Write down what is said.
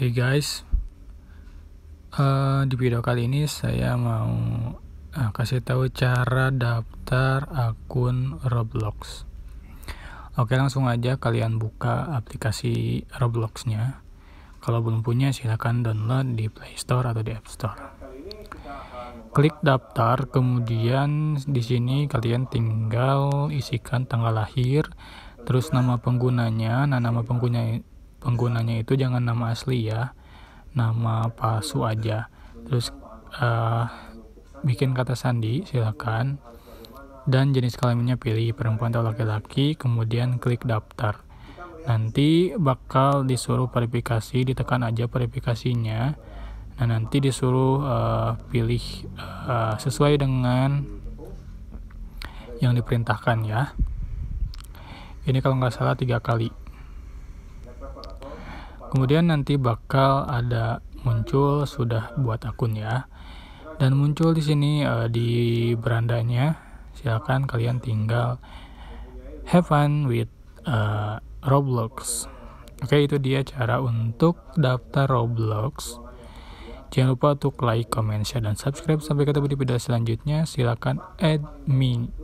Hey guys, uh, di video kali ini saya mau uh, kasih tahu cara daftar akun Roblox. Oke langsung aja kalian buka aplikasi Robloxnya. Kalau belum punya silahkan download di Play Store atau di App Store. Klik daftar, kemudian di sini kalian tinggal isikan tanggal lahir, terus nama penggunanya. Nah nama penggunanya penggunanya itu jangan nama asli ya nama palsu aja terus uh, bikin kata sandi silakan dan jenis kelaminnya pilih perempuan atau laki-laki kemudian klik daftar nanti bakal disuruh verifikasi ditekan aja verifikasinya nah nanti disuruh uh, pilih uh, sesuai dengan yang diperintahkan ya ini kalau nggak salah tiga kali Kemudian nanti bakal ada muncul sudah buat akun ya. Dan muncul di sini uh, di berandanya. Silakan kalian tinggal have fun with uh, Roblox. Oke, itu dia cara untuk daftar Roblox. Jangan lupa untuk like, comment, share, dan subscribe. Sampai ketemu di video selanjutnya. Silakan add me.